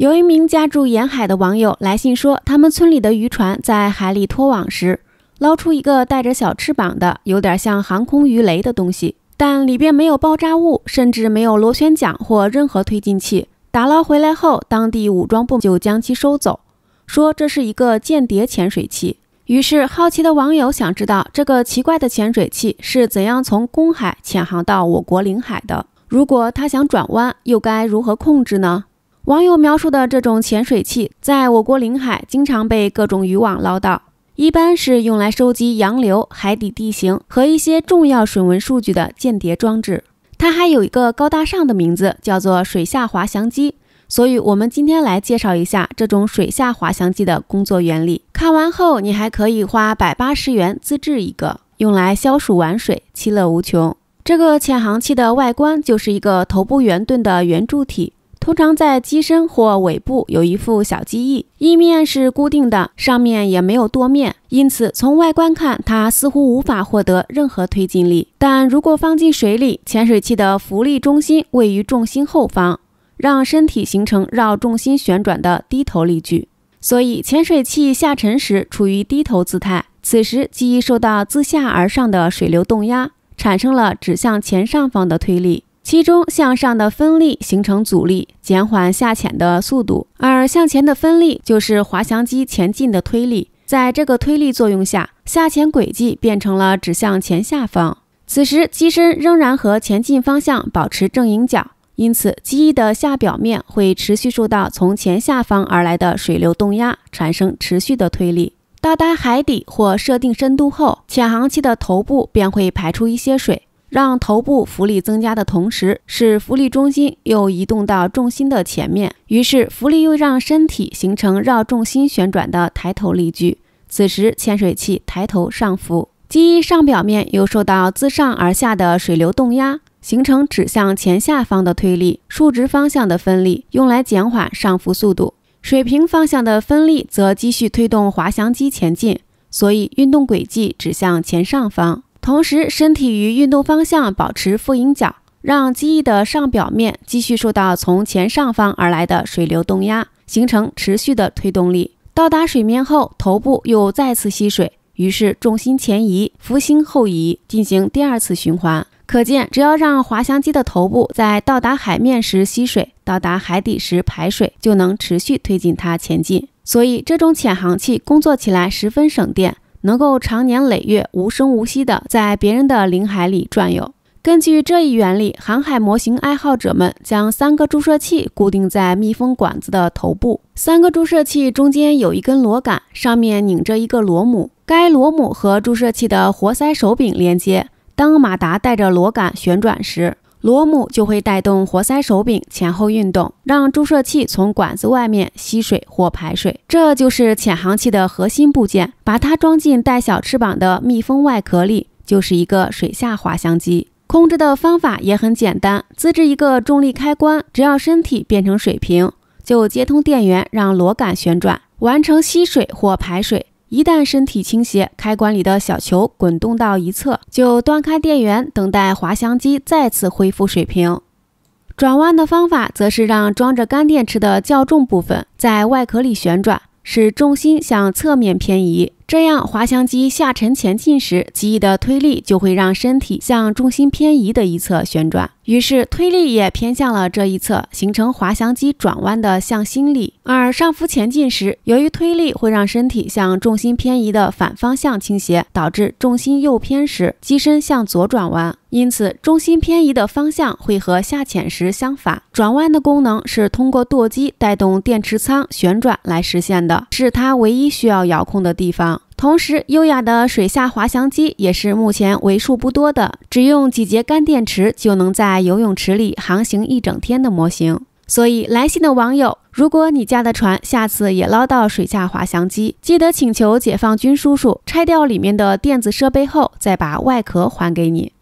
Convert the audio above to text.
有一名家住沿海的网友来信说，他们村里的渔船在海里拖网时，捞出一个带着小翅膀的，有点像航空鱼雷的东西，但里边没有爆炸物，甚至没有螺旋桨或任何推进器。打捞回来后，当地武装部就将其收走，说这是一个间谍潜水器。于是，好奇的网友想知道这个奇怪的潜水器是怎样从公海潜航到我国领海的？如果它想转弯，又该如何控制呢？网友描述的这种潜水器，在我国领海经常被各种渔网捞到，一般是用来收集洋流、海底地形和一些重要水文数据的间谍装置。它还有一个高大上的名字，叫做水下滑翔机。所以，我们今天来介绍一下这种水下滑翔机的工作原理。看完后，你还可以花百八十元自制一个，用来消暑玩水，其乐无穷。这个潜航器的外观就是一个头部圆盾的圆柱体。通常在机身或尾部有一副小机翼，翼面是固定的，上面也没有舵面，因此从外观看，它似乎无法获得任何推进力。但如果放进水里，潜水器的浮力中心位于重心后方，让身体形成绕重心旋转的低头力矩，所以潜水器下沉时处于低头姿态。此时机翼受到自下而上的水流动压，产生了指向前上方的推力。其中向上的分力形成阻力，减缓下潜的速度；而向前的分力就是滑翔机前进的推力。在这个推力作用下，下潜轨迹变成了指向前下方。此时，机身仍然和前进方向保持正迎角，因此机翼的下表面会持续受到从前下方而来的水流动压，产生持续的推力。到达海底或设定深度后，潜航器的头部便会排出一些水。让头部浮力增加的同时，使浮力中心又移动到重心的前面，于是浮力又让身体形成绕重心旋转的抬头力矩。此时潜水器抬头上浮，机翼上表面又受到自上而下的水流动压，形成指向前下方的推力，竖直方向的分力用来减缓上浮速度，水平方向的分力则继续推动滑翔机前进，所以运动轨迹指向前上方。同时，身体与运动方向保持负影角，让机翼的上表面继续受到从前上方而来的水流动压，形成持续的推动力。到达水面后，头部又再次吸水，于是重心前移，浮心后移，进行第二次循环。可见，只要让滑翔机的头部在到达海面时吸水，到达海底时排水，就能持续推进它前进。所以，这种潜航器工作起来十分省电。能够长年累月无声无息地在别人的领海里转悠。根据这一原理，航海模型爱好者们将三个注射器固定在密封管子的头部，三个注射器中间有一根螺杆，上面拧着一个螺母，该螺母和注射器的活塞手柄连接。当马达带着螺杆旋转时，螺母就会带动活塞手柄前后运动，让注射器从管子外面吸水或排水。这就是潜航器的核心部件。把它装进带小翅膀的密封外壳里，就是一个水下滑翔机。控制的方法也很简单：自制一个重力开关，只要身体变成水平，就接通电源，让螺杆旋转，完成吸水或排水。一旦身体倾斜，开关里的小球滚动到一侧，就断开电源，等待滑翔机再次恢复水平。转弯的方法则是让装着干电池的较重部分在外壳里旋转，使重心向侧面偏移。这样滑翔机下沉前进时，机翼的推力就会让身体向重心偏移的一侧旋转，于是推力也偏向了这一侧，形成滑翔机转弯的向心力。而上浮前进时，由于推力会让身体向重心偏移的反方向倾斜，导致重心右偏时，机身向左转弯，因此重心偏移的方向会和下潜时相反。转弯的功能是通过舵机带动电池仓旋转来实现的，是它唯一需要遥控的地方。同时，优雅的水下滑翔机也是目前为数不多的，只用几节干电池就能在游泳池里航行一整天的模型。所以，来信的网友，如果你家的船下次也捞到水下滑翔机，记得请求解放军叔叔拆掉里面的电子设备后再把外壳还给你。